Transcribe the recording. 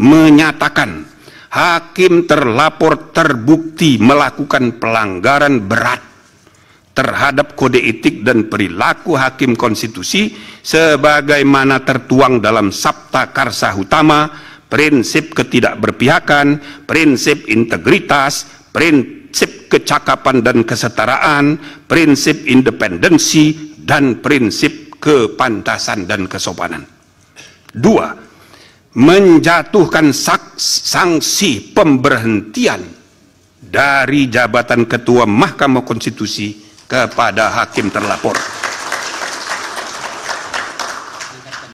menyatakan hakim terlapor terbukti melakukan pelanggaran berat terhadap kode etik dan perilaku hakim konstitusi sebagaimana tertuang dalam Sabta Karsa Utama, prinsip ketidakberpihakan, prinsip integritas, prinsip kecakapan dan kesetaraan, prinsip independensi, dan prinsip kepantasan dan kesopanan. Dua, menjatuhkan sanksi pemberhentian dari jabatan ketua Mahkamah Konstitusi kepada hakim terlapor.